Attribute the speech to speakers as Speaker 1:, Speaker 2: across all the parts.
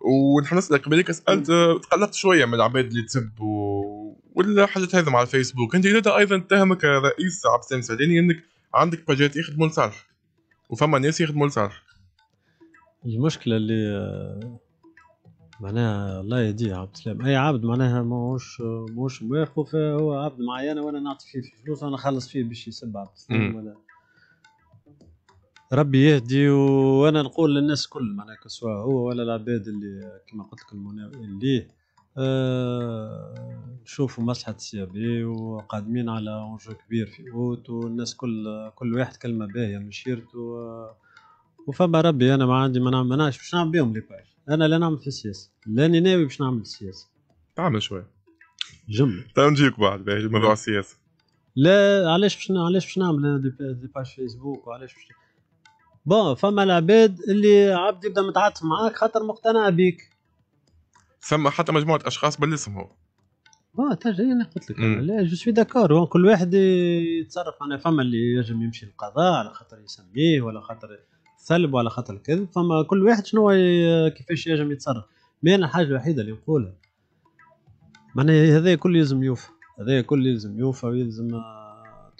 Speaker 1: ونحن لك بالك سالت تقلقت شويه من العباد اللي تسب و... والحاجات هذا مع الفيسبوك انت لدى ايضا اتهمك رئيس عبد السلام السعداني انك عندك باجات يخدموا لصالحك وفما ناس يخدموا لصالحك
Speaker 2: المشكله اللي آه، معناها الله يهديه عبد السلام اي عبد معناها ماهوش ماهوش مواخو هو عبد معين وانا نعطي فيه فلوس وانا نخلص فيه باش يسب عبد السلام ولا ربي يهدي وانا نقول للناس كل معناها سواء هو ولا العباد اللي كما قلت لك اللي ليه آه شوفوا مصلحة سي بي وقادمين على اونجو كبير في اوت والناس كل كل واحد كلمة باهية من شيرته وفما ربي انا ما عندي ما نعملش باش نعمل بهم لي باج انا لا نعمل في السياسة لاني ناوي باش نعمل السياسة تعمل شوية
Speaker 1: جملة نجيك بعد باهي موضوع السياسة
Speaker 2: لا علاش باش علاش باش نعمل انا دي باج فيسبوك وعلاش باش بون فما العباد اللي عبد يبدا متعاطف معاك خاطر
Speaker 1: مقتنع بيك ثم حتى مجموعه اشخاص بالاسم هو
Speaker 2: اه تاج انا قلت لك لا جو سوي داكور كل واحد يتصرف انا فما اللي ينجم يمشي للقضاء على خاطر يسميه ولا خاطر سلب ولا خاطر كذب فما كل واحد شنو كيفاش ينجم يتصرف مي انا الحاجه الوحيده اللي نقولها معناها هذا كل يلزم يوفى هذا كل يلزم يوفى ويلزم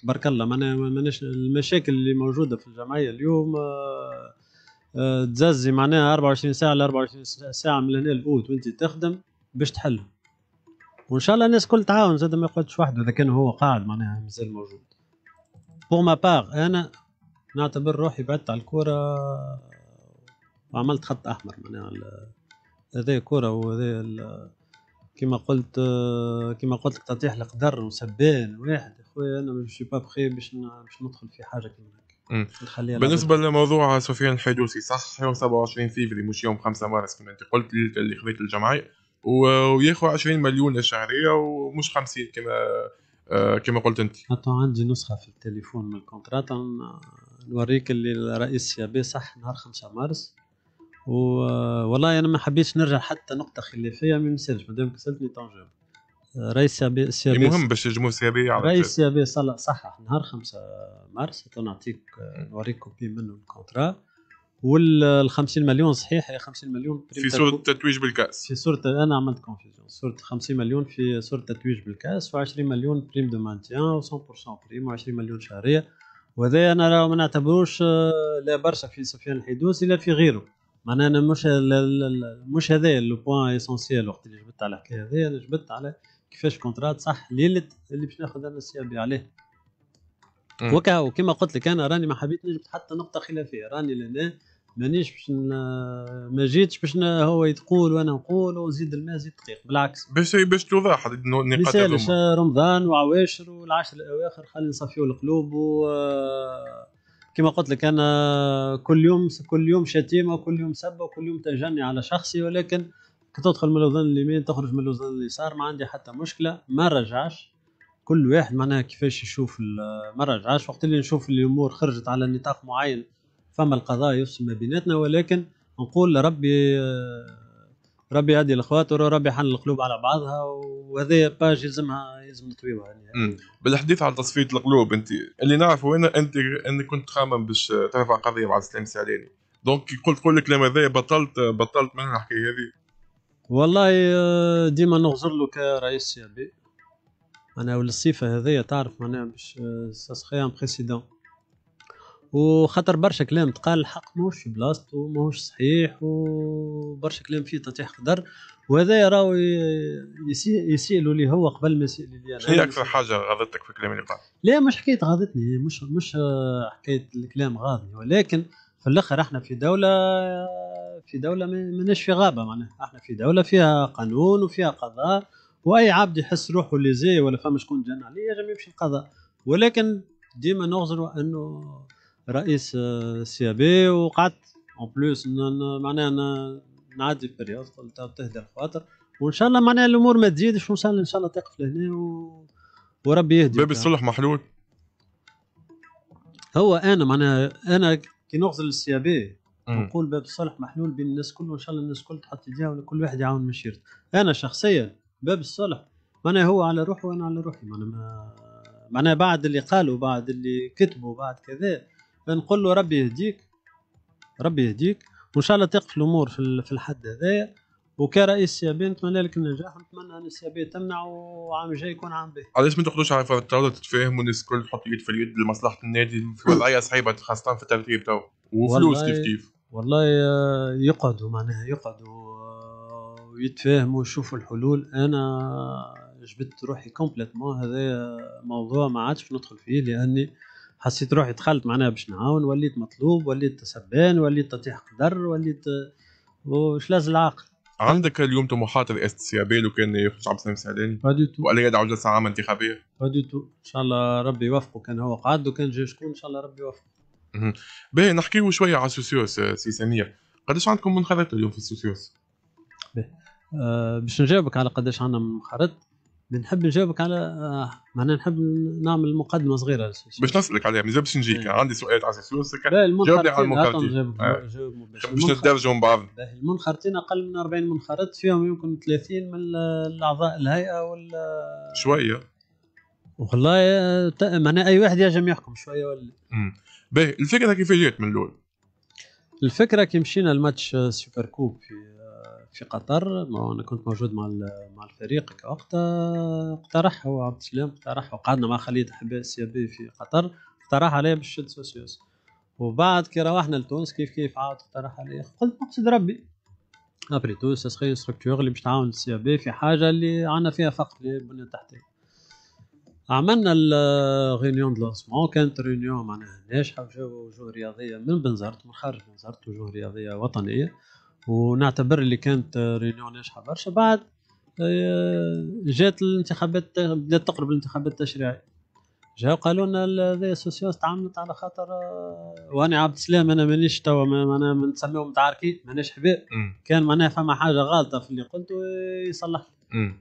Speaker 2: تبارك الله معناها ماناش المشاكل اللي موجوده في الجمعيه اليوم آه، آه، تززي معناها 24 ساعه ل 24 ساعه من هنا الاوت وانت تخدم باش تحلهم وان شاء الله الناس كل تعاون زاد ما يقعدش وحده اذا كان هو قاعد معناها مازال موجود بور ما باغ انا نعتبر روحي بعدت على الكوره آه، وعملت خط احمر معناها هذا كره وهذا كيما قلت آه، كيما قلت لك تطيح القدر وسبان واحد اخويا خويا انا مش با بخي باش باش ندخل في حاجه كيما هكا بالنسبه
Speaker 1: لموضوع سفيان الحيدوسي صح يوم 27 فيفري مش يوم 5 مارس كما انت قلت اللي خذيت الجمعيه وياخذ 20 مليون الشهريه ومش 50 كما آه، كما قلت انت حتى عندي
Speaker 2: نسخه في التليفون من الكونترات نوريك اللي الرئيس يبي صح نهار 5 مارس آه، والله انا ما حبيتش نرجع حتى نقطه خلافيه ما سيرج مادام سالتني تنجاوب آه، رئيس سيابي السيابي المهم باش يجمو على رئيس السيابي صلح صحح نهار 5 مارس نعطيك آه، نوريك كوبي منه الكونترا وال 50 مليون صحيح هي 50 مليون في صوره التتويج بالكاس في صوره انا عملت كونفيزيون صوره 50 مليون في صوره التتويج بالكاس و20 مليون بريم دو مانتيان و100% بريم و20 مليون شهريه وهذا انا ما نعتبروش لا برشا في سفيان الحدوس الا في غيره معناها انا مش مش هذا لو بوان اسونسيال وقت اللي جبت على الحكايه هذه انا جبت على كيفاش كونترات صح ليله اللي باش ناخذ انا السي بي عليه وكا وكما قلت لك انا راني ما حبيت نجبت حتى نقطه خلافيه راني لهنا مانيش باش ما جيتش باش هو يتقول وانا نقول وزيد الماء زيد دقيق بالعكس باش باش توضح النقاط رمضان وعواشر والعشر الاواخر خلي نصفيو القلوب و كما قلت لك انا كل يوم كل يوم شتيمه وكل يوم سبه وكل يوم تجني على شخصي ولكن كي تدخل من الاذن اليمين تخرج من الاذن اليسار ما عندي حتى مشكله ما رجعش كل واحد معناها كيفاش يشوف ما رجعش وقت اللي نشوف الامور خرجت على نطاق معين فما القضايا يفصل ما بيناتنا ولكن نقول ربي آه، ربي هذه الخواطر وربي حل القلوب على بعضها وهذا باج يلزمها يلزم نطويوها
Speaker 1: يعني. بالحديث عن تصفيه القلوب انت اللي نعرفه هنا انت انك كنت تخمم باش ترفع قضيه مع السلام السعداني دونك كي قلت كل الكلام هذا بطلت بطلت منها الحكايه هذه
Speaker 2: والله آه، ديما نغزر
Speaker 1: له كرئيس شعبي
Speaker 2: انا والصفه هذه تعرف معناها باش سا سخي ان بريسيدون وخاطر برشا كلام تقال الحق ماهوش في بلاصتو ماهوش صحيح وبرشا
Speaker 1: كلام فيه تطيح
Speaker 2: قدر وهذا راهو يسيلوا لي هو قبل ما يسيلوا لي انا هي اكثر
Speaker 1: حاجه غاضتك في الكلام اللي قال
Speaker 2: لا مش حكايه غاضتني مش مش حكايه الكلام غاضني ولكن في الاخر احنا في دوله في دوله ماناش في غابه معناها احنا في دوله فيها قانون وفيها قضاء واي عبد يحس روحه اللي زي ولا فما شكون جن عليه يجم يمشي القضاء ولكن ديما نغزروا انه رئيس آه، سي بي وقعدت اون بلوس معناها نعدي بريود قلت تهدى الخواطر وان شاء الله معناها الامور ما تزيدش وان شاء الله ان شاء الله تقف لهنا و... وربي يهدي باب الصلح محلول هو انا معناها انا كي نغزل السي بي نقول باب الصلح محلول بين الناس كل وان شاء الله الناس الكل تحط يديها وكل واحد يعاون شيرته انا شخصيا باب الصلح معناها هو على روحه وانا على روحي معناها ما... معناها بعد اللي قالوا بعد اللي كتبوا بعد كذا نقول له ربي يهديك ربي يهديك وان شاء الله تقف الامور في الحد هذايا وكرئيس سيابي نتمنى لك النجاح ونتمنى ان السيابي تمنع وعام جاي يكون عام
Speaker 1: به. علاش ما تاخذوش على فراغ تتفاهموا الناس الكل تحط يد في اليد لمصلحه النادي في وضعيه صعيبه خاصه في الترتيب تو وفلوس كيف كيف.
Speaker 2: والله آه، يقعدوا معناها يقعدوا ويتفاهموا آه، ويشوفوا الحلول انا جبت روحي كومبليتمون هذا موضوع ما عادش ندخل فيه لاني حسيت روحي دخلت معناها باش نعاون وليت مطلوب وليت سبان وليت تطيح قدر وليت وش لازم
Speaker 1: العقل عندك اليوم طموحات رئاسه السيابيه لو كان يخرج عبد السلام السعداني؟ ولا يدعو جلسه عامه انتخابيه؟
Speaker 2: تو ان شاء الله ربي يوفقه كان هو قعد وكان جا شكون ان شاء الله ربي يوفقه.
Speaker 1: باهي نحكيو شويه على السوسيوس آه، سي سمير، قداش عندكم منخرط اليوم في السوسيوس؟ باهي
Speaker 2: أه باش نجاوبك على قداش عندنا منخرط بنحب نجاوبك على آه معناها نحب نعمل مقدمه صغيره
Speaker 1: باش نسالك عليها مازال باش نجيك إيه. عندي سؤال على فلوسك جاوبني على المنخرطين آه. باش نتدرجوا من بعض
Speaker 2: المنخرطين اقل من 40 منخرط فيهم يمكن 30 من الاعضاء الهيئه ولا شويه والله معناها اي واحد ينجم يحكم شويه ولا باهي الفكره كيف جات من الاول الفكره كي مشينا الماتش سوبر كوب في في قطر ما انا كنت موجود مع مع الفريق وقتها اقترح هو عبد السلام اقترح وقعدنا مع خليل حباس يبي في قطر اقترح عليه باش نشد سوسيوس وبعد كي روحنا لتونس كيف كيف عاود اقترح علي قلت نقصد ربي ابري تو سا سخي ستركتور اللي باش تعاون السي بي في حاجه اللي عندنا فيها فقر للبنيه التحتيه عملنا الغينيون دو كانت ريونيون معناها ناجحه وجاو وجوه رياضيه من بنزرت من خارج بنزرت وجوه رياضيه وطنيه ونعتبر اللي كانت ريونيون ناجحه برشا بعد آه، جات الانتخابات بدات تقرب الانتخابات التشريعيه جاو قالوا لنا ذي السوسيوس تعاملت على خاطر آه، وانا عبد السلام انا مانيش توا معناها ما نسميهم متعاركين ماناش حباب كان معناها فما حاجه غالطه في اللي قلته يصلح لي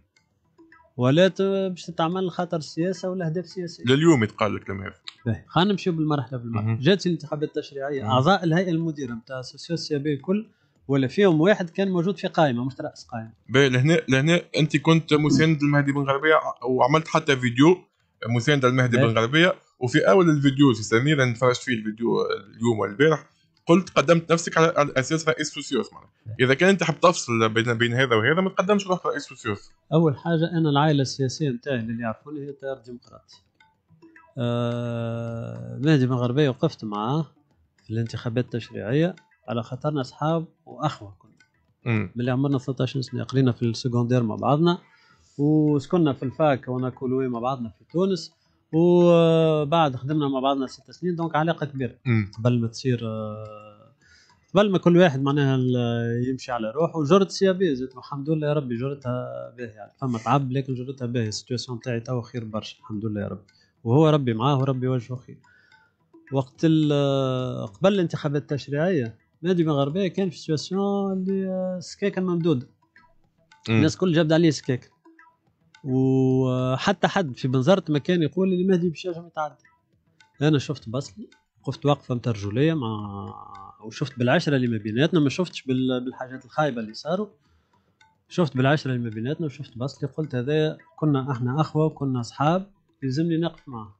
Speaker 2: ولا باش تتعمل خاطر السياسه ولا اهداف سياسيه
Speaker 1: لليوم يتقال لك هذا
Speaker 2: خلينا نمشيو بالمرحله بالمرحله جات
Speaker 1: الانتخابات التشريعيه اعضاء
Speaker 2: الهيئه المديره نتاع سوسيو سي بي الكل ولا فيهم واحد كان موجود في قائمه مش راس قائمه
Speaker 1: باهي لهنا لهنا انت كنت مساند المهدي بن غربيه وعملت حتى فيديو مساند المهدي بن غربيه وفي اول الفيديو سي سمير انا تفرجت فيه الفيديو اليوم والبارح قلت قدمت نفسك على اساس رئيس سوسيوس نعم. اذا كان انت حاب تفصل بين بين هذا وهذا ما تقدمش روحك رئيس سوسيوس
Speaker 2: اول حاجه انا العائله السياسيه نتاعي اللي
Speaker 1: يعرفوني هي التيار الديمقراطي
Speaker 2: آه مهدي مغربي وقفت معاه في الانتخابات التشريعيه على خاطرنا اصحاب واخوه كنا ملي عمرنا 13 سنه قرينا في السكوندير مع بعضنا وسكننا في الفاك وناكلوا مع بعضنا في تونس وبعد خدمنا مع بعضنا ست سنين دونك علاقه كبيره قبل ما تصير قبل ما كل واحد معناها يمشي على روحه جرت سي بي الحمد لله يا ربي جرتها باهي يعني فما تعب لكن جرتها باهي السيتواسيون تاعي توا خير برشا الحمد لله يا ربي وهو ربي معاه وربي وجهه خير وقت قبل الانتخابات التشريعيه نادي مغربيه كان في سيتواسيون اللي آه، سكاكن ممدوده الناس كل جابت عليه سكاكن وحتى حد في منظرة مكان يقول لي مهدي باش ينجم يتعدى انا شفت بصلي وقفت واقفه نتاع رجوليه مع وشفت بالعشره اللي ما بيناتنا ما شفتش بالحاجات الخايبه اللي صاروا شفت بالعشره اللي ما بيناتنا وشفت بصلي قلت هذا كنا احنا اخوه وكنا اصحاب يلزمني نقف معه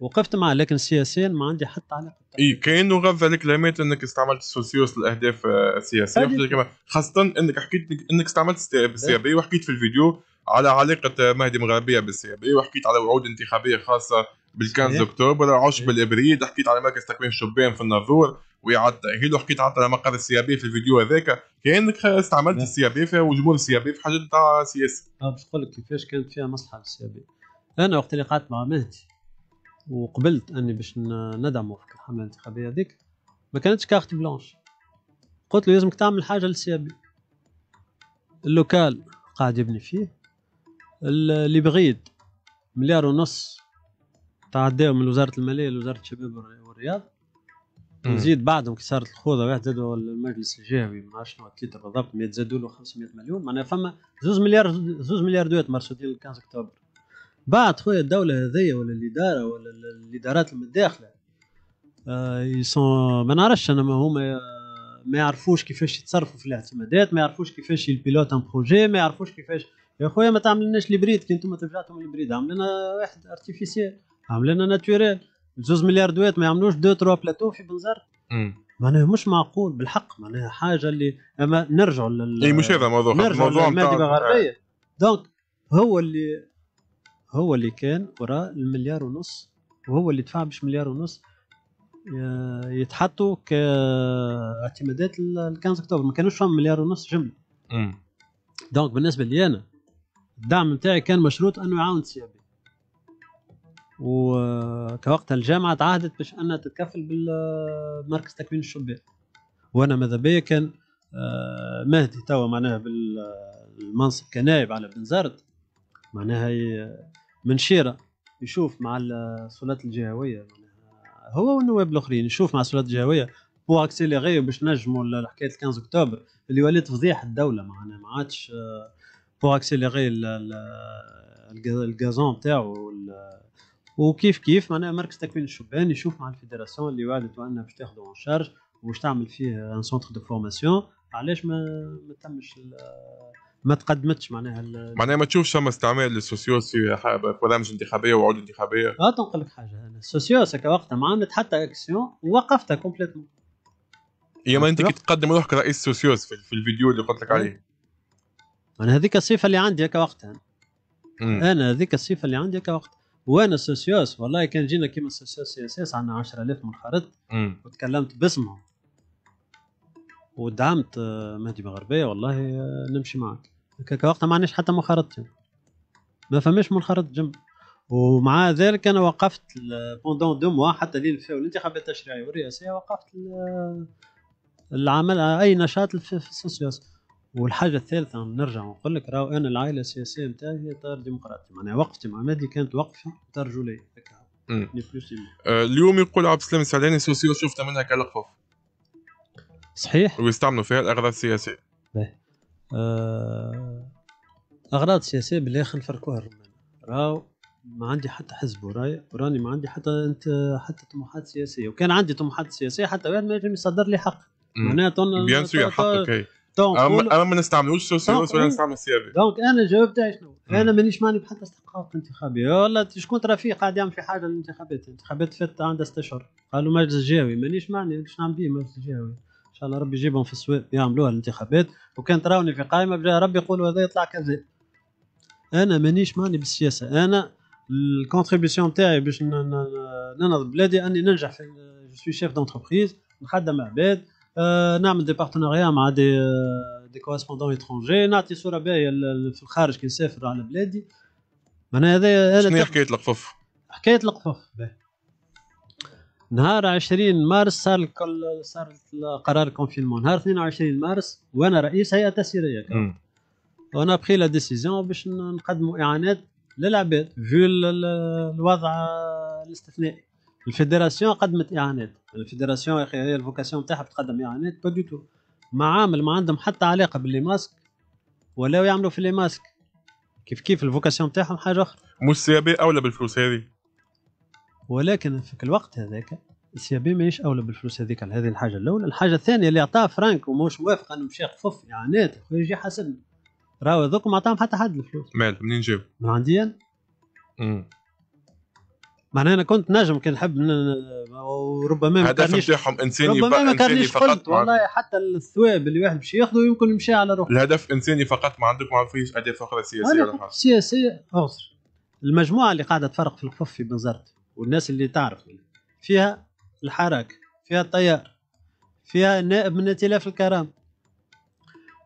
Speaker 2: وقفت معه لكن سياسيا ما عندي حتى علاقه
Speaker 1: اي كانه غض عليك كلمات انك استعملت السوسيوس لاهداف آه، سياسيه خاصه انك حكيت انك استعملت السي إيه. بي وحكيت في الفيديو على علاقه مهدي مغربيه بالسيابيه وحكيت على وعود انتخابيه خاصه بالكنز اكتوبر إيه. عشب إيه. الابريد حكيت على مركز تكوين شبان في الناظور واعاده تأهيل حكيت حتى على مقر السيابي في الفيديو هذاك كانك استعملت إيه. السيابي فيها وجمهور السيابي في حاجه نتاع سياسه. باش نقول لك كيفاش كانت فيها مصلحه للسيابي.
Speaker 2: انا وقت اللي قعدت مع مهدي وقبلت اني باش ندعمه في الحمله الانتخابيه هذيك ما كانتش كارت بلانش قلت له لازمك تعمل حاجه للسيابي اللوكال قاعد يبني فيه اللي بغيت مليار ونص تعداو من وزاره الماليه لوزاره الشباب والرياض وزيد بعدهم كي صارت الخوضه واحد زادوا المجلس الجهوي ما عرفش شنو اكيد بالضبط زادوا له 500 مليون معناها فما زوز مليار زوز مليار دويت مرصودين 15 اكتوبر بعد خويا الدوله هذيا ولا الاداره ولا الادارات المداخله آه يسون ما نعرفش انا ما هما ما يعرفوش كيفاش يتصرفوا في الاعتمادات ما يعرفوش كيفاش يبيلوت ان بروجي ما يعرفوش كيفاش يا خويا ما تعملناش البريد كي انتم ترجعتهم البريد عملنا واحد ارتيفيسيال عملنا ناتوريل زوز مليار دويت ما يعملوش دو تروا بلاتو في بنزرت معناها مش معقول بالحق معناها حاجه اللي اما نرجعوا لل اي مش هذا موضوع نرجعوا للمادة آه. الغربيه دونك هو اللي هو اللي كان وراء المليار ونص وهو اللي دفع باش مليار ونص يتحطوا كاعتمادات ال 15 اكتوبر ما كانوش فهم مليار ونص جمله دونك بالنسبه لي انا الدعم نتاعي كان مشروط انه يعاون سيابي وكوقت الجامعه تعهدت باش انها تتكفل بالمركز تكوين الشبان وانا ماذا بيا كان آه، مهدي توا معناها بالمنصب كنائب على بن زرد معناها منشيره يشوف مع السلطات الجهويه هو والنواب الاخرين يشوف مع السلطات الجهويه بو اكسيليغي باش نجموا حكايه 15 اكتوبر اللي ولات فضيحه الدوله معناها ما عادش آه، بو اكسيليغي الغازون نتاعو وكيف كيف معناها مركز تكوين الشبان يشوف مع الفيدراسيون اللي وعدت انها باش تاخذه اون شارج وباش تعمل فيه ان سونتر دو فورماسيون علاش ما ما تمش ما تقدمتش معناها معناها
Speaker 1: ما تشوفش ثم استعمال للسوسيوس في برامج انتخابيه وعود انتخابيه
Speaker 2: اه تنقل لك حاجه انا السوسيوس وقتها ما عملت حتى اكسيون وقفتها كومبليتمون
Speaker 1: يا ما انت كي تقدم روحك رئيس سوسيوس في الفيديو اللي قلت لك عليه
Speaker 2: انا هذيك الصفه اللي عندي هكا وقتها انا, أنا هذيك الصفه اللي عندي هكا وقتها وانا سوسيوس والله كان جينا كيما سوسيوس سي اس اس عندنا 10000 منخرط وتكلمت باسمهم ودعمت آه، مهدي مغربيه والله آه، نمشي معك هكاك وقتها ما عندناش حتى منخرط ما فماش منخرط جنب ومع ذلك انا وقفت بوندون دو موا حتى لين فيها الانتخابات التشريعيه والرئاسيه وقفت آه، العمل اي نشاط في السوسيوس والحاجه الثالثه نرجع ونقول لك راهو انا العائله السياسيه نتاعي هي طار ديمقراطي معناها وقفتي مع مادي كانت وقفه طار رجوليه
Speaker 1: آه، اليوم يقول عبد السلام السعداني سوسيو شفت منها كالخوف صحيح ويستعملوا فيها الاغراض السياسيه
Speaker 2: باهي آه، اغراض سياسيه بالاخر نفركوها الرومان راهو ما عندي حتى حزب وراي وراني ما عندي حتى انت حتى طموحات سياسيه وكان عندي طموحات سياسيه حتى واحد ما يجم يصدر لي حق
Speaker 1: معناها بيان سور حقك دونك انا ما نستعملوش سوسيولوجي ولا نستعمل سي
Speaker 2: دونك انا الجواب تاعي شنو؟ انا مانيش ماني بحال استحقاق انتخابي ولا شكون ترى فيه قاعد يعمل في حاجه للانتخابات الانتخابات فاتت عندها ست اشهر قالوا مجلس الجهوي مانيش ماني باش نعمل به مجلس الجهوي ان شاء الله ربي يجيبهم في السويد يعملوها الانتخابات وكان تراوني في قائمه بجاه ربي يقولوا هذا يطلع كذا انا مانيش ماني بالسياسه انا الكونتريبيسيون تاعي باش ننهض بلادي اني ننجح في جو سوي شيف دونتربريز نخدم عباد نعمل دي بارتناريا مع دي دي كورسبوندون اترونجي نعطي صوره باهيه في الخارج كي نسافر على بلادي معناها هذا شنو هي حكايه القفف؟ حكايه القفف نهار 20 مارس صار الكل صار قرار الكونفينمون نهار 22 مارس وانا رئيس هيئه تسييريه وانا بخي لا ديسيزيون باش نقدموا اعانات للعباد في الوضع الاستثنائي الفيدراسيون قدمت اعانات الفيدراسيون يا اخي هي الفوكاسيون تاعها بتقدم اعانات يعني با دو تو معامل ما عندهم حتى علاقه باللي ماسك ولا يعملوا في اللي ماسك كيف كيف الفوكاسيون تاعهم حاجه اخرى مش سي بي
Speaker 1: اولى بالفلوس هذه
Speaker 2: ولكن في الوقت هذاك السي بي ماهيش اولى بالفلوس هذيك على هذه الحاجه الاولى الحاجه الثانيه اللي اعطاه فرانك ومش موافق
Speaker 1: انه مشى خفف
Speaker 2: اعانات يجي حاسبنا راهو هذوك ما عطاهم حتى حد الفلوس
Speaker 1: مال منين جاب؟ من عندي انا؟
Speaker 2: معناها انا كنت نجم كان نحب وربما ما الهدف نتاعهم انساني ربما ما كانش قلت والله حتى الثواب اللي واحد باش ياخذه يمكن يمشي على روحه
Speaker 1: الهدف انساني فقط ما عندك ما فيش اهداف اخرى سياسيه ولا حاجه
Speaker 2: سياسيه اعذر المجموعه اللي قاعده تفرق في الخفف في بنزرت والناس اللي تعرف فيها الحراك فيها الطيار فيها النائب من ائتلاف الكرامه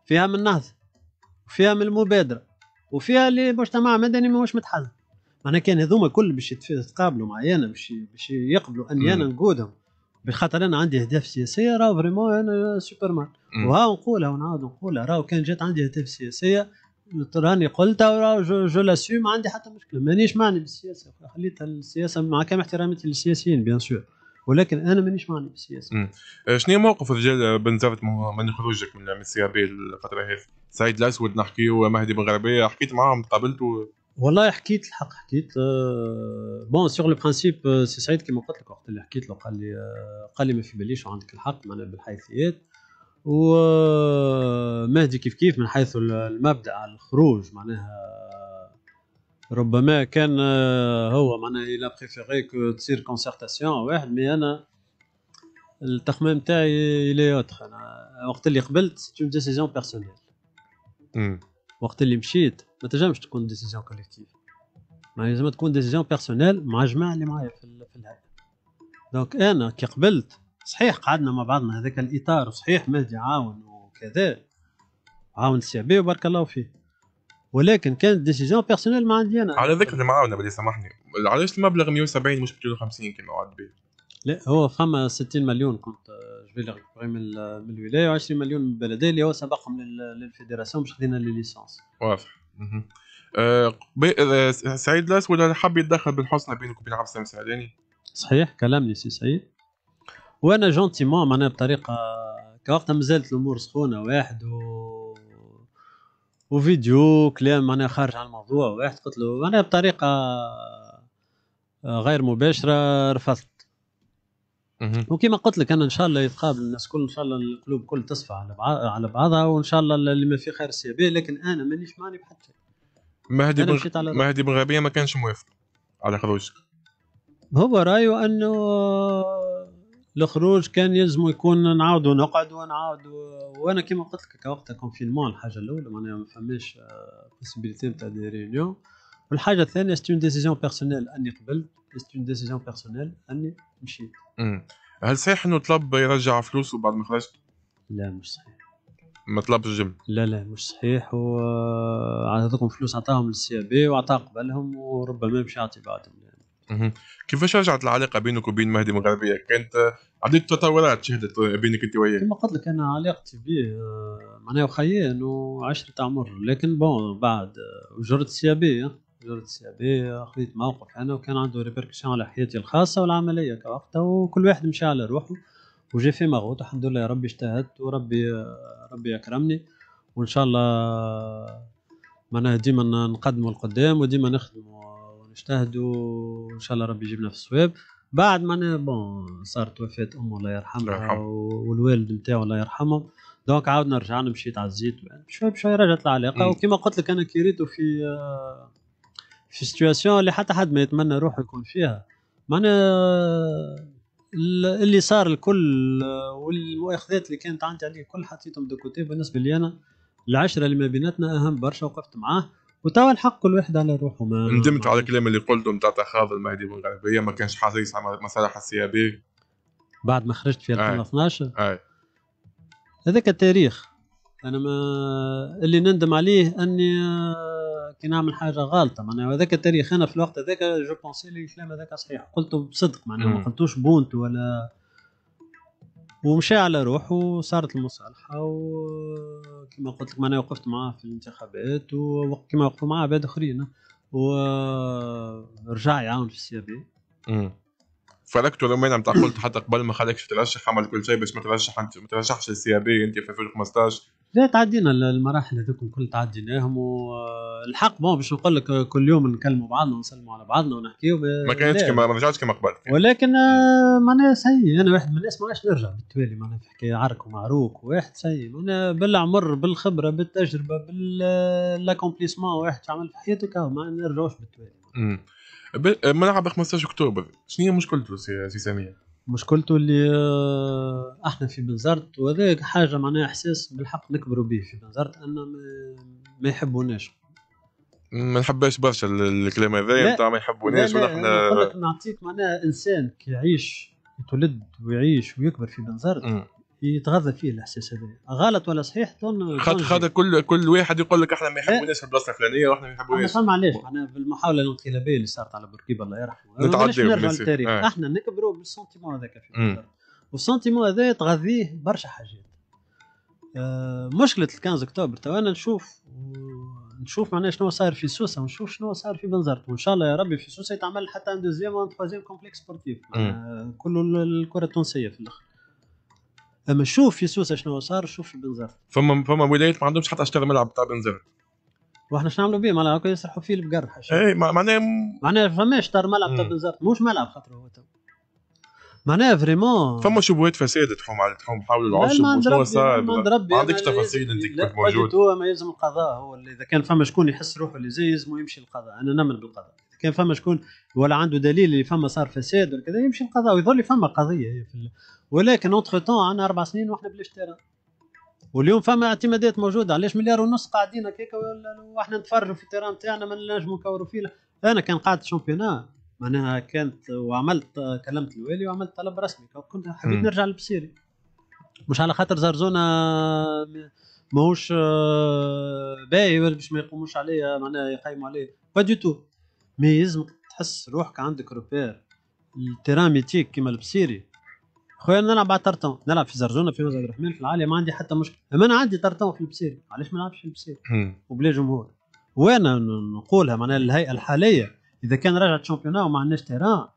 Speaker 2: فيها من النهضه وفيها من المبادره وفيها اللي مجتمع مدني ماهوش متحزن انا كان هذوما كل باش يتقابلوا معي انا باش باش يقبلوا اني انا نقودهم بخاطر انا عندي اهداف سياسيه راهو فريمون انا سوبرمان وها نقولها ونعاود نقولها راهو كان جات عندي اهداف سياسيه راني قلتها وراهو جو, جو لاسيوم عندي حتى مشكله مانيش معني بالسياسه خليتها السياسه مع كامل احتراماتي للسياسيين بيان سور ولكن انا مانيش معني
Speaker 1: بالسياسه. آه، شنو موقف رجال بن زفت من خروجك من السي ار بي الفتره هذه؟ سعيد الاسود نحكي ومهدي بن غربيه حكيت معاهم تقابلت والله حكيت الحق حكيت
Speaker 2: بون سور لو برانسيب سي سعيد كيما قلت لك وقت اللي حكيت له قال لي آه، قال لي ما في باليش وعندك الحق معناها بالحيثيات و آه، مهدي كيف كيف من حيث المبدا على الخروج معناها ربما كان آه، هو معناها الى بريفيري كو تصير كونسرتاسيون واحد مي انا التخمام تاعي الي اوتر انا وقت اللي قبلت اون ديسيزيون بيرسونيل وقت اللي مشيت ما تنجمش تكون ديسيزيون كوليكتيف ما لازم تكون ديسيزيون بيرسونيل مع جماعه اللي معايا في في الهيئه دونك انا كي قبلت صحيح قعدنا مع بعضنا هذاك الاطار صحيح مهدي عاون وكذا عاون السي بي وبارك الله فيه ولكن كانت ديسيزيون بيرسونيل ما عندي انا
Speaker 1: على ذكر المعاونه بلي سامحني علاش المبلغ 170 مش 250 كما وعد به
Speaker 2: لا هو فما 60 مليون كنت آه، اللي ريكوبري من الولايه و20 مليون من البلديه اللي هو سبقهم للفيدراسيون
Speaker 1: باش خدينا لي ليسونس واضح آه،, أه سعيد لاس ولا حاب يتدخل بالحسنى بينك وبين عبد السلام السعداني
Speaker 2: صحيح كلام لي سي سعيد وانا جونتيمون معناها بطريقه كوقتها مازالت الامور سخونه واحد و وفيديو كلام معناها خارج عن الموضوع واحد قلت له انا بطريقه آه، غير مباشره رفضت وكما قلت لك انا ان شاء الله يتقابل الناس الكل ان شاء الله القلوب الكل تصفى على على بعضها وان شاء الله اللي ما فيه خير به لكن انا مانيش ماني بحد شيء
Speaker 1: مهدي بن مهدي بن غبيه ما كانش موافق على خروجك هو رايه انه الخروج
Speaker 2: كان يلزم يكون نعاودوا ونقعد ونعاود وانا كما قلت لك وقتها كونفينمون الحاجه الاولى معناها ما فماش بوسيبيليتي آه، نتاع دي ريونيون والحاجه الثانيه ستون اون ديسيزيون بيرسونيل اني قبلت سيت اون ديسيجن بيرسونيل اني مشيت
Speaker 1: هل صحيح انه طلب يرجع فلوسه بعد ما خرجت؟ لا مش صحيح ما طلبش الجمله لا لا مش
Speaker 2: صحيح وعطاكم آه، فلوس عطاهم
Speaker 1: للسي بي وعطاه قبلهم وربما مش يعطي بعدهم يعني. كيفاش رجعت العلاقه بينك وبين مهدي مغربيه؟ كانت آه، عديد التطورات شهدت بينك انت وياه كما
Speaker 2: قلت لك انا علاقتي به آه، معناها وخيا انه عشرة عمر لكن بون بعد وجرت سيابي بي السي السيابيه خذيت موقف انا وكان عنده ريبركشن على حياتي الخاصه والعمليه كوقتها وكل واحد مشى على روحه وجي في مغوط الحمد لله يا ربي اجتهدت وربي ربي اكرمني وان شاء الله معناها ديما نقدموا القدام وديما نخدموا ونجتهدوا وان شاء الله ربي يجيبنا في الصواب بعد معناها بون صارت وفاه امه الله يرحمها والوالد نتاعو الله يرحمهم دونك عاودنا رجعنا مشيت على الزيت شوي بشوي رجعت العلاقه وكما قلت لك انا كي في آه، في سيتياسيون اللي حتى حد ما يتمنى روحه يكون فيها معناها اللي صار الكل والمؤاخذات اللي كانت عندي عليه الكل حطيتهم دو كوتي بالنسبه لي انا العشره اللي ما بيناتنا اهم برشا وقفت معاه وتوا الحق كل واحد على روحه ما ندمت
Speaker 1: على الكلام اللي قلته نتاع تخاذ المهدي بن غربيه ما كانش حاسس يسعى مصالح السيابي
Speaker 2: بعد ما خرجت في 2012 اي هذاك التاريخ انا ما اللي نندم عليه اني كي نعمل حاجه غلطه معناها هذاك التاريخ انا في الوقت هذاك جو بونسي لي الكلام هذاك صحيح قلته بصدق معناها ما قلتوش بونت ولا ومشى على روحه وصارت المصالحه وكما قلت لك معناها وقفت معاه في الانتخابات وكما وقفوا معاه عباد اخرين ورجع يعاون في السيابي
Speaker 1: إيه فلكتو لما نتاع نعم قلت حتى قبل ما خليك تترشح عمل كل شيء باش ما ترشح انت ما ترشحش السيابي إيه انت في 2015
Speaker 2: لا تعدينا المراحل هذوكم كل تعديناهم والحق بون باش نقول لك كل يوم نكلموا بعضنا ونسلموا على بعضنا ونحكيو ما كانتش كما ما رجعتش كما قبل ولكن آه، معناها سي انا واحد من الناس ما عادش نرجع بالتوالي معناها في حكايه عرك ومعروك واحد سي معناها بالعمر بالخبره بالتجربه بالاكومبليسمون واحد عمل في حياتك آه، ما نرجعوش
Speaker 1: بالتوالي ملعب 15 اكتوبر شنو هي مشكلته سي ساميه؟
Speaker 2: مشكلته اللي آه، احنا في بنزرت وهذا حاجه معناها احساس بالحق نكبروا به في بنزرت ان
Speaker 1: ما يحبوناش ما نحبهاش برشا الكلام هذا نتاع ما يحبوناش ولا احنا
Speaker 2: نعطيك معناها انسان كيعيش يتولد ويعيش ويكبر في بنزرت يتغذى فيه الاحساس هذا غلط ولا صحيح تون خاطر خاطر
Speaker 1: كل كل واحد يقول لك احنا ما يحبوناش إيه. البلاصه الفلانيه واحنا ما يحبوناش فما علاش معناها بالمحاوله الانقلابيه اللي صارت على
Speaker 2: بورقيبه الله يرحمه نرجع للتاريخ آه. احنا نكبروا بالسنتيمون هذاك والسنتيمون هذا تغذيه برشا حاجات آه، مشكله ال 15 اكتوبر تو انا نشوف نشوف معناها شنو صاير في سوسه ونشوف شنو صاير في بنزرت وان شاء الله يا ربي في سوسه يتعمل حتى ان دوزيام وان تخوازيام كومبليكس سبورتيف كل كله الكره التونسيه في الاخر اما شوف في سوسه شنو صار شوف في بنزرت
Speaker 1: فما فما ولايات ما عندهمش حتى اشطار ملعب تاع بنزرت
Speaker 2: واحنا شنو نعملوا به معناها هكا يسرحوا فيه البقر اي معناها معناها فماش طار ملعب تاع بنزرت موش ملعب خاطر هو تو
Speaker 1: معناها فريمون فما شبهات فساد تحوم على تحوم حول العشب وشنو صار ما عندكش تفاصيل انت كيف موجود
Speaker 2: هو ما يلزم القضاء هو اللي اذا كان فما شكون يحس روحه اللي زي يلزمه يمشي للقضاء انا نؤمن بالقضاء اذا كان فما شكون ولا عنده دليل اللي فما صار فساد ولا كذا يمشي للقضاء ويظل فما قضيه في ولكن اونتخ تون عندنا اربع سنين واحنا بلاش تيران واليوم فما اعتمادات موجوده علاش مليار ونص قاعدين هكاك واحنا نتفرجوا في التيران نتاعنا ما نجمو نكوروا فيه انا كان قاعد شامبيونا معناها كانت وعملت كلمت الوالي وعملت طلب رسمي كنت حبيت نرجع لبسيري مش على خاطر زرزونا ماهوش آه، باهي باش ما يقوموش عليا معناها يقيموا عليا با دي تو مي لازمك تحس روحك عندك روبير التيران ميتيك كيما البسيري خويا نلعب على طرطون نلعب في زرزونه في مسجد الرحمن في العاليه ما عندي حتى مشكل اما انا عندي طرطون في البسيري علاش ما نلعبش في البسيري وبلا جمهور وانا نقولها معناها الهيئه الحاليه اذا كان رجع الشامبيون وما عندناش تيران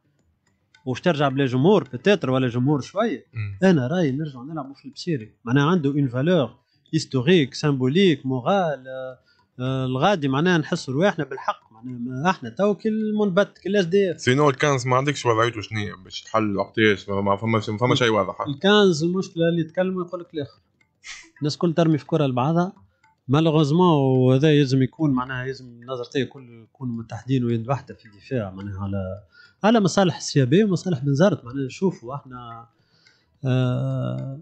Speaker 2: واش ترجع بلا جمهور بتاتر ولا جمهور شويه انا رايي نرجع نلعبوا في البسيري معناها عنده اون فالور هيستوريك سامبوليك مورال الغادي معناها نحس رواحنا بالحق معناها احنا تو كل منبت كل اش دي
Speaker 1: اف سينو الكانز ما عندكش وضعيته شنو باش تحل وقتاش ما فماش ما فما شيء واضح
Speaker 2: الكانز المشكله اللي يتكلموا يقول لك الاخر الناس كل ترمي في كره لبعضها مالوغوزمون وهذا يلزم يكون معناها يلزم نظرتي كل يكونوا متحدين ويد واحده في الدفاع معناها على على مصالح السيابي ومصالح بنزرت معناها نشوفوا احنا آه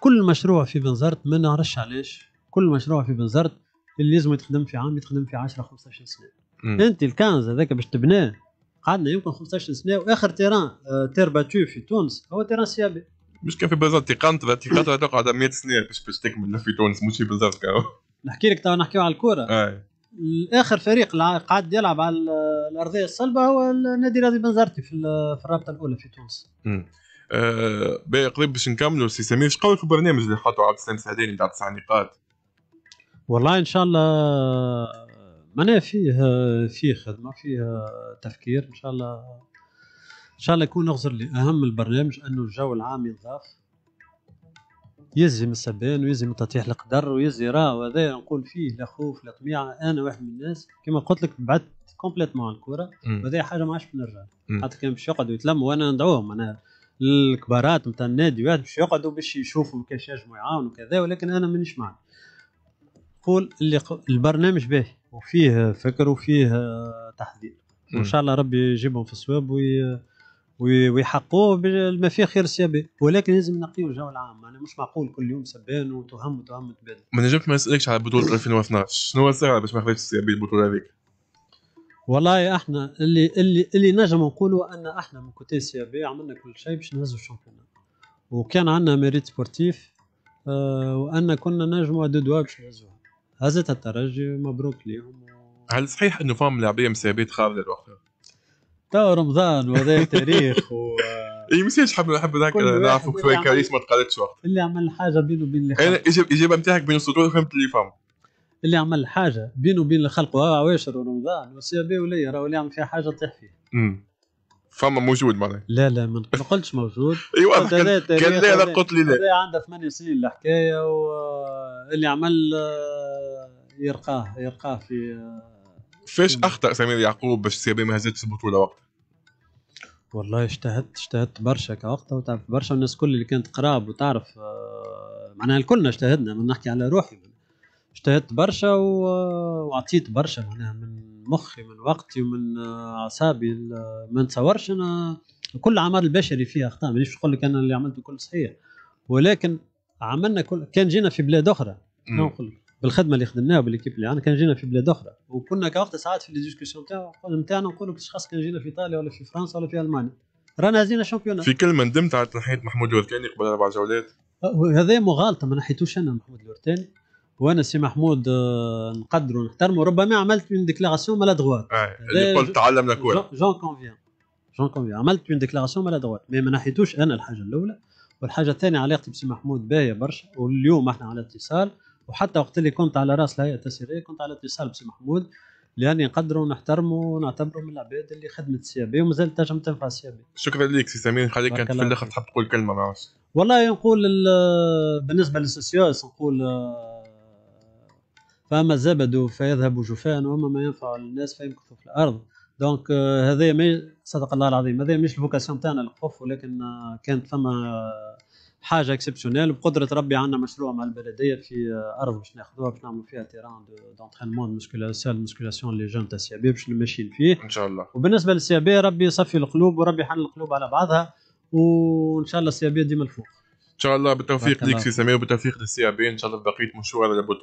Speaker 2: كل مشروع في بنزرت ما نعرفش علاش كل مشروع في بنزرت اللي لازم تخدم في عام يتخدم في 10 15 سنه انت الكنز هذاك باش تبناه قعدنا يمكن 15 سنه واخر تيران آه، تير باتو في تونس هو تيران سيابي
Speaker 1: مش كان في بلزان تيقان تيقان تقعد 100 سنه باش باش تكمل في تونس مش في بلزان نحكي لك تو نحكيو على الكوره آه.
Speaker 2: اخر فريق قعد يلعب على الارضيه الصلبه هو النادي الرياضي بنزرتي في الرابطه الاولى في تونس.
Speaker 1: امم آه قريب باش نكملوا سي سمير شقول في البرنامج اللي حطوا عبد السلام سعداني تاع تسع نقاط والله
Speaker 2: ان شاء الله معناها فيه فيه خدمه فيه تفكير ان شاء الله ان شاء الله يكون اغزر لي اهم البرنامج انه الجو العام ينضاف يلزم السبان ويلزم تطيح القدر ويزي راه هذا نقول فيه لا خوف لا طبيعه انا واحد من الناس كما قلت لك بعدت كومبليتمون الكره وهذا حاجه ما عادش بنرجع حتى كان باش يقعدوا يتلموا وانا ندعوهم انا الكبارات نتاع النادي باش يقعدوا باش يشوفوا كيفاش ينجموا يعاونوا كذا ولكن انا مانيش معاه نقول اللي البرنامج باهي وفيه فكر وفيه تحضير وان شاء الله ربي يجيبهم في الصواب وي ويحققوه بما فيه خير سيابي ولكن لازم نقيو الجو العام انا مش معقول كل يوم سبان وتهم وتهم تبان
Speaker 1: ما نجمش ما نسالكش على بطوله 2012 شنو السر باش ما خذتش سيابي البطوله هذيك والله احنا اللي
Speaker 2: اللي اللي نجم نقولوا ان احنا من كوتي سيابي عملنا كل شيء باش نهزوا الشامبيون وكان عندنا ميريت سبورتيف آه وان كنا نجموا دو دوا باش نهزوها هزت الترجي مبروك
Speaker 1: ليهم هل صحيح انه فام لاعبيه مسابيت خارج الوقت
Speaker 2: تو رمضان وهذا تاريخ
Speaker 1: و اي مسيج حب نحب ذاك نعرفوا كيف كواليس ما تقالتش وقت اللي عمل حاجه بينه وبين اللي إيه، خلق الاجابه نتاعك بين السطور فهمت اللي فهم
Speaker 2: اللي عمل حاجه بينه وبين اللي خلقه آه، عواشر ورمضان والسيابي ولا راه اللي عمل فيها حاجه طيح فيه
Speaker 1: فما موجود معناها لا لا ما قلتش موجود ايوا كان لا قلت لي لا
Speaker 2: عنده ثمان سنين الحكايه واللي عمل آه، يرقاه يرقاه في
Speaker 1: فيش اخطا سمير يعقوب باش سيري ما هزتش البطوله وقتها
Speaker 2: والله اجتهدت اجتهدت برشا كوقتها وتعرف برشا الناس كل اللي كانت قراب وتعرف آه، معناها الكلنا اجتهدنا من نحكي على روحي اجتهدت برشا آه، وعطيت برشا معناها من مخي من وقتي ومن آه، اعصابي ما نتصورش انا كل عمل البشري فيها اخطاء مانيش نقول لك انا اللي عملته كل صحيح ولكن عملنا كل كان جينا في بلاد اخرى نقول بالخدمه اللي خدمناها بالكيب اللي عندنا كان جينا في بلاد اخرى وكنا كوقت ساعات في الديسكسيون نتاعنا نقولوا خاص كان جينا في ايطاليا ولا في فرنسا ولا في المانيا رانا هزينا شامبيونات
Speaker 1: في كلمه ندمت على تنحيه محمود الوركاني قبل اربع جولات
Speaker 2: هذا مغالطه ما نحيتوش انا محمود الورتاني وانا سي محمود آه، نقدره ونحترمه ربما عملت اون ديكلاراسيون مالا دغوات
Speaker 1: اللي قلت تعلم الكره جون
Speaker 2: كونفيان جون كونفيان عملت اون ديكلاراسيون مالا دغوات مي ما نحيتوش انا الحاجه الاولى والحاجه الثانيه علاقتي بسي محمود باهيه برشا واليوم احنا على اتصال وحتى وقت اللي كنت على راس الهيئه التسييريه كنت على اتصال بسي محمود لاني نقدروا ونحترموا ونعتبروا من العباد اللي خدمت السي بي ومازال تنجم تنفع السي بي.
Speaker 1: شكرا لك سي سمير خليك كانت في الاخر تحب تقول كلمه ما
Speaker 2: والله نقول بالنسبه للسوسيوس نقول آه، فما زبد فيذهب جفاء وما ما ينفع الناس فيمكثوا في الارض دونك آه، هذا صدق الله العظيم هذا مش الفوكاسيون تاعنا القف ولكن آه، كانت فما حاجه اكسبسيونيل بقدره ربي عندنا مشروع مع البلديه في ارض باش ناخذوها باش نعملوا فيها تيران دونترينمون مسكولا سال مسكولاسيون لي جون تاع السيابي باش ماشيين فيه ان شاء الله وبالنسبه للسيابي ربي يصفي القلوب وربي يحل القلوب على بعضها وان شاء الله السيابي ديما الفوق
Speaker 1: ان شاء الله بالتوفيق ليك سي سامي وبالتوفيق للسي ان شاء الله بقيه مشروع على